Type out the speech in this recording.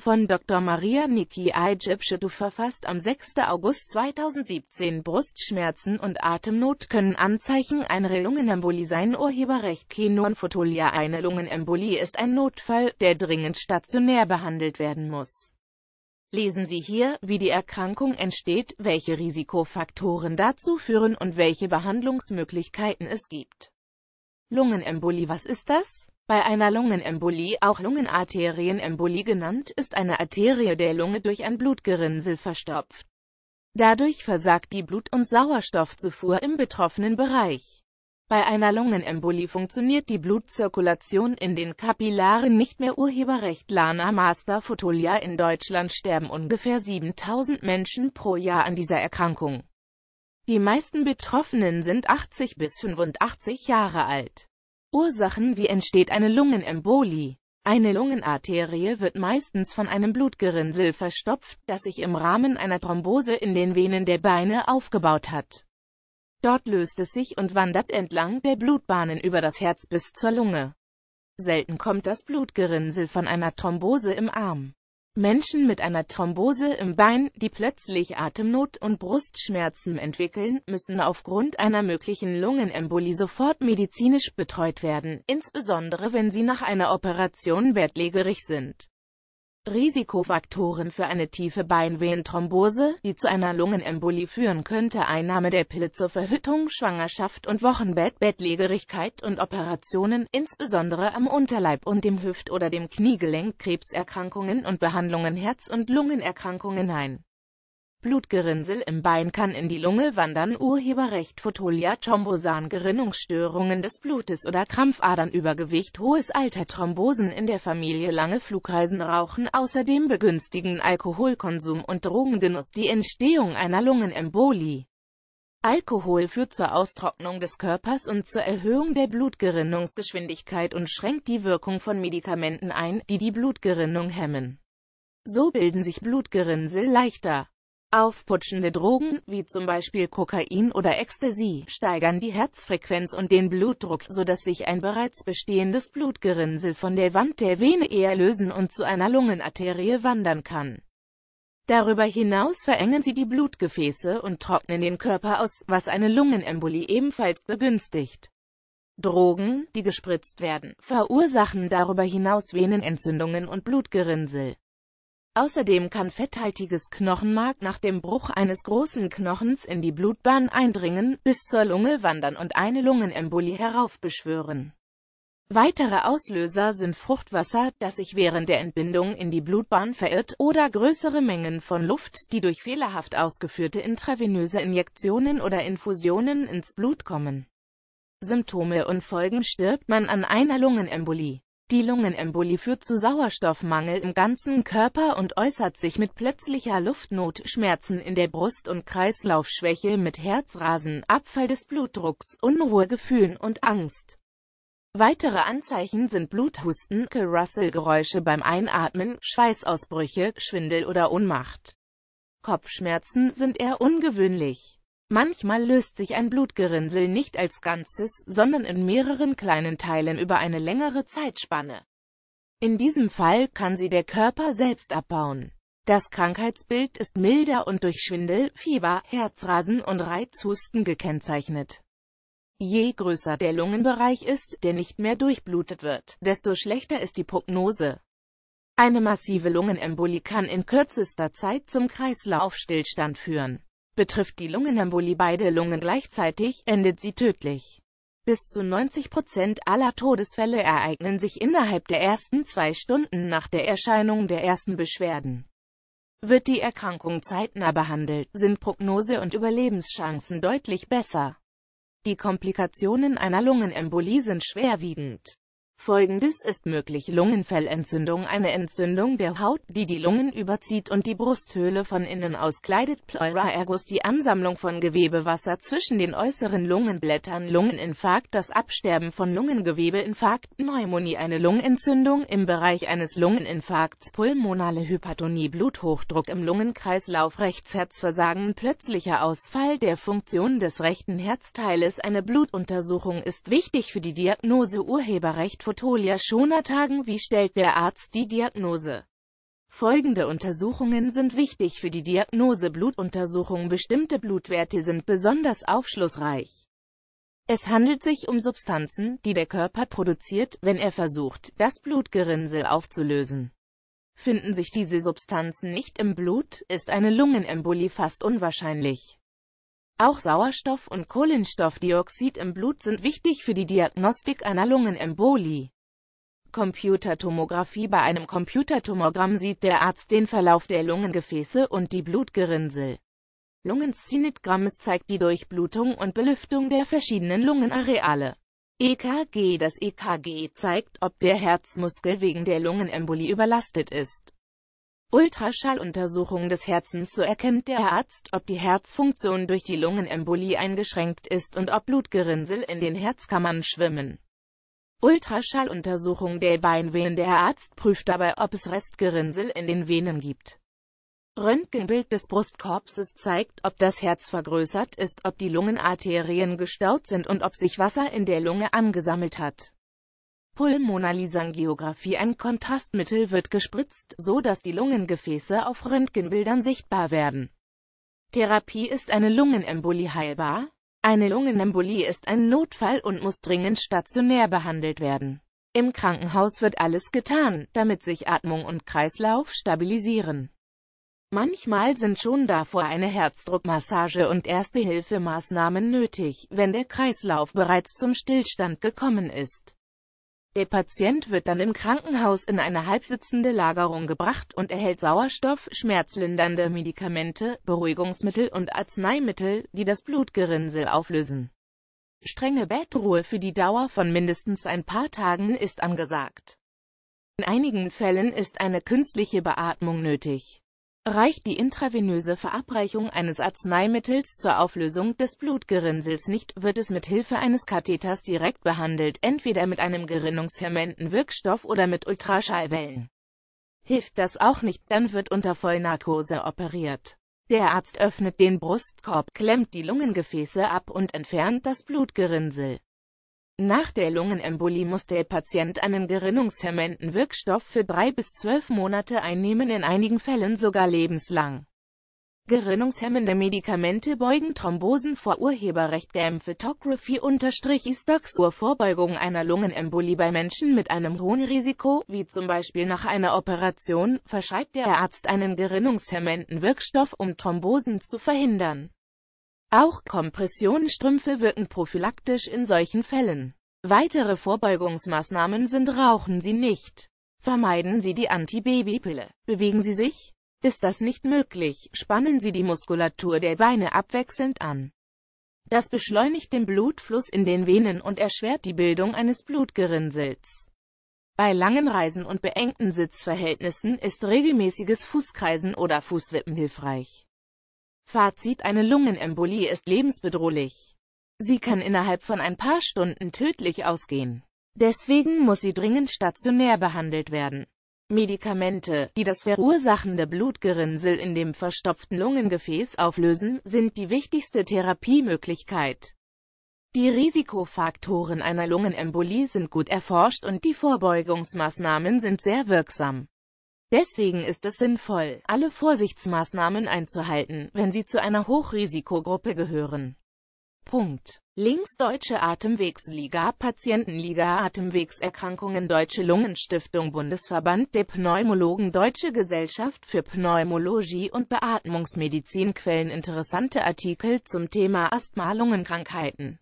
von Dr. Maria Niki Ajibschüttu verfasst am 6. August 2017 Brustschmerzen und Atemnot können Anzeichen einer Lungenembolie sein Urheberrecht Kenon Fotolia Eine Lungenembolie ist ein Notfall, der dringend stationär behandelt werden muss. Lesen Sie hier, wie die Erkrankung entsteht, welche Risikofaktoren dazu führen und welche Behandlungsmöglichkeiten es gibt. Lungenembolie Was ist das? Bei einer Lungenembolie, auch Lungenarterienembolie genannt, ist eine Arterie der Lunge durch ein Blutgerinnsel verstopft. Dadurch versagt die Blut- und Sauerstoffzufuhr im betroffenen Bereich. Bei einer Lungenembolie funktioniert die Blutzirkulation in den Kapillaren nicht mehr Urheberrecht Lana Master Fotolia in Deutschland sterben ungefähr 7000 Menschen pro Jahr an dieser Erkrankung. Die meisten Betroffenen sind 80 bis 85 Jahre alt. Ursachen Wie entsteht eine Lungenembolie? Eine Lungenarterie wird meistens von einem Blutgerinnsel verstopft, das sich im Rahmen einer Thrombose in den Venen der Beine aufgebaut hat. Dort löst es sich und wandert entlang der Blutbahnen über das Herz bis zur Lunge. Selten kommt das Blutgerinnsel von einer Thrombose im Arm. Menschen mit einer Thrombose im Bein, die plötzlich Atemnot und Brustschmerzen entwickeln, müssen aufgrund einer möglichen Lungenembolie sofort medizinisch betreut werden, insbesondere wenn sie nach einer Operation bettlägerig sind. Risikofaktoren für eine tiefe Beinvenenthrombose, die zu einer Lungenembolie führen könnte Einnahme der Pille zur Verhütung, Schwangerschaft und Wochenbett, Bettlägerigkeit und Operationen, insbesondere am Unterleib und dem Hüft- oder dem Kniegelenk, Krebserkrankungen und Behandlungen Herz- und Lungenerkrankungen ein. Blutgerinnsel im Bein kann in die Lunge wandern. Urheberrecht Fotolia Thrombosan Gerinnungsstörungen des Blutes oder Krampfadern Übergewicht Hohes Alter Thrombosen in der Familie Lange Flugreisen Rauchen Außerdem begünstigen Alkoholkonsum und Drogengenuss die Entstehung einer Lungenembolie. Alkohol führt zur Austrocknung des Körpers und zur Erhöhung der Blutgerinnungsgeschwindigkeit und schränkt die Wirkung von Medikamenten ein, die die Blutgerinnung hemmen. So bilden sich Blutgerinnsel leichter. Aufputschende Drogen, wie zum Beispiel Kokain oder Ecstasy, steigern die Herzfrequenz und den Blutdruck, sodass sich ein bereits bestehendes Blutgerinnsel von der Wand der Vene eher lösen und zu einer Lungenarterie wandern kann. Darüber hinaus verengen sie die Blutgefäße und trocknen den Körper aus, was eine Lungenembolie ebenfalls begünstigt. Drogen, die gespritzt werden, verursachen darüber hinaus Venenentzündungen und Blutgerinnsel. Außerdem kann fetthaltiges Knochenmark nach dem Bruch eines großen Knochens in die Blutbahn eindringen, bis zur Lunge wandern und eine Lungenembolie heraufbeschwören. Weitere Auslöser sind Fruchtwasser, das sich während der Entbindung in die Blutbahn verirrt, oder größere Mengen von Luft, die durch fehlerhaft ausgeführte intravenöse Injektionen oder Infusionen ins Blut kommen. Symptome und Folgen stirbt man an einer Lungenembolie. Die Lungenembolie führt zu Sauerstoffmangel im ganzen Körper und äußert sich mit plötzlicher Luftnot, Schmerzen in der Brust und Kreislaufschwäche mit Herzrasen, Abfall des Blutdrucks, Unruhegefühlen und Angst. Weitere Anzeichen sind Bluthusten, kerrussel geräusche beim Einatmen, Schweißausbrüche, Schwindel oder Ohnmacht. Kopfschmerzen sind eher ungewöhnlich. Manchmal löst sich ein Blutgerinnsel nicht als Ganzes, sondern in mehreren kleinen Teilen über eine längere Zeitspanne. In diesem Fall kann sie der Körper selbst abbauen. Das Krankheitsbild ist milder und durch Schwindel, Fieber, Herzrasen und Reizhusten gekennzeichnet. Je größer der Lungenbereich ist, der nicht mehr durchblutet wird, desto schlechter ist die Prognose. Eine massive Lungenembolie kann in kürzester Zeit zum Kreislaufstillstand führen. Betrifft die Lungenembolie beide Lungen gleichzeitig, endet sie tödlich. Bis zu 90 Prozent aller Todesfälle ereignen sich innerhalb der ersten zwei Stunden nach der Erscheinung der ersten Beschwerden. Wird die Erkrankung zeitnah behandelt, sind Prognose und Überlebenschancen deutlich besser. Die Komplikationen einer Lungenembolie sind schwerwiegend. Folgendes ist möglich. Lungenfellentzündung Eine Entzündung der Haut, die die Lungen überzieht und die Brusthöhle von innen auskleidet. Pleura ergus die Ansammlung von Gewebewasser zwischen den äußeren Lungenblättern. Lungeninfarkt Das Absterben von Lungengewebe Pneumonie Eine Lungenentzündung im Bereich eines Lungeninfarkts Pulmonale Hypertonie Bluthochdruck im Lungenkreislauf Rechtsherzversagen Plötzlicher Ausfall der Funktion des rechten Herzteiles Eine Blutuntersuchung ist wichtig für die Diagnose Urheberrecht Fotolia Schonatagen Wie stellt der Arzt die Diagnose? Folgende Untersuchungen sind wichtig für die Diagnose Blutuntersuchung. Bestimmte Blutwerte sind besonders aufschlussreich. Es handelt sich um Substanzen, die der Körper produziert, wenn er versucht, das Blutgerinnsel aufzulösen. Finden sich diese Substanzen nicht im Blut, ist eine Lungenembolie fast unwahrscheinlich. Auch Sauerstoff- und Kohlenstoffdioxid im Blut sind wichtig für die Diagnostik einer Lungenembolie. Computertomographie Bei einem Computertomogramm sieht der Arzt den Verlauf der Lungengefäße und die Blutgerinnsel. Lungenszinitgrammes zeigt die Durchblutung und Belüftung der verschiedenen Lungenareale. EKG Das EKG zeigt, ob der Herzmuskel wegen der Lungenembolie überlastet ist. Ultraschalluntersuchung des Herzens so erkennt der Arzt, ob die Herzfunktion durch die Lungenembolie eingeschränkt ist und ob Blutgerinnsel in den Herzkammern schwimmen. Ultraschalluntersuchung der Beinvenen Der Arzt prüft dabei, ob es Restgerinnsel in den Venen gibt. Röntgenbild des Brustkorpses zeigt, ob das Herz vergrößert ist, ob die Lungenarterien gestaut sind und ob sich Wasser in der Lunge angesammelt hat. Pulmonalisangiografie Ein Kontrastmittel wird gespritzt, so dass die Lungengefäße auf Röntgenbildern sichtbar werden. Therapie ist eine Lungenembolie heilbar? Eine Lungenembolie ist ein Notfall und muss dringend stationär behandelt werden. Im Krankenhaus wird alles getan, damit sich Atmung und Kreislauf stabilisieren. Manchmal sind schon davor eine Herzdruckmassage und Erste-Hilfemaßnahmen nötig, wenn der Kreislauf bereits zum Stillstand gekommen ist. Der Patient wird dann im Krankenhaus in eine halbsitzende Lagerung gebracht und erhält Sauerstoff, schmerzlindernde Medikamente, Beruhigungsmittel und Arzneimittel, die das Blutgerinnsel auflösen. Strenge Bettruhe für die Dauer von mindestens ein paar Tagen ist angesagt. In einigen Fällen ist eine künstliche Beatmung nötig. Reicht die intravenöse Verabreichung eines Arzneimittels zur Auflösung des Blutgerinnsels nicht, wird es mit Hilfe eines Katheters direkt behandelt, entweder mit einem gerinnungshemmenden Wirkstoff oder mit Ultraschallwellen. Hilft das auch nicht, dann wird unter Vollnarkose operiert. Der Arzt öffnet den Brustkorb, klemmt die Lungengefäße ab und entfernt das Blutgerinnsel. Nach der Lungenembolie muss der Patient einen gerinnungshemmenden Wirkstoff für drei bis zwölf Monate einnehmen, in einigen Fällen sogar lebenslang. Gerinnungshemmende Medikamente beugen Thrombosen vor Urheberrecht GAM Photography unterstrich Istox zur Vorbeugung einer Lungenembolie bei Menschen mit einem hohen Risiko, wie zum Beispiel nach einer Operation, verschreibt der Arzt einen gerinnungshemmenden Wirkstoff, um Thrombosen zu verhindern. Auch Kompressionsstrümpfe wirken prophylaktisch in solchen Fällen. Weitere Vorbeugungsmaßnahmen sind Rauchen Sie nicht. Vermeiden Sie die Antibabypille. Bewegen Sie sich? Ist das nicht möglich, spannen Sie die Muskulatur der Beine abwechselnd an. Das beschleunigt den Blutfluss in den Venen und erschwert die Bildung eines Blutgerinnsels. Bei langen Reisen und beengten Sitzverhältnissen ist regelmäßiges Fußkreisen oder Fußwippen hilfreich. Fazit Eine Lungenembolie ist lebensbedrohlich. Sie kann innerhalb von ein paar Stunden tödlich ausgehen. Deswegen muss sie dringend stationär behandelt werden. Medikamente, die das verursachende Blutgerinnsel in dem verstopften Lungengefäß auflösen, sind die wichtigste Therapiemöglichkeit. Die Risikofaktoren einer Lungenembolie sind gut erforscht und die Vorbeugungsmaßnahmen sind sehr wirksam. Deswegen ist es sinnvoll, alle Vorsichtsmaßnahmen einzuhalten, wenn sie zu einer Hochrisikogruppe gehören. Punkt. Links Deutsche Atemwegsliga Patientenliga Atemwegserkrankungen Deutsche Lungenstiftung Bundesverband der Pneumologen Deutsche Gesellschaft für Pneumologie und Beatmungsmedizin Quellen Interessante Artikel zum Thema Asthma Lungenkrankheiten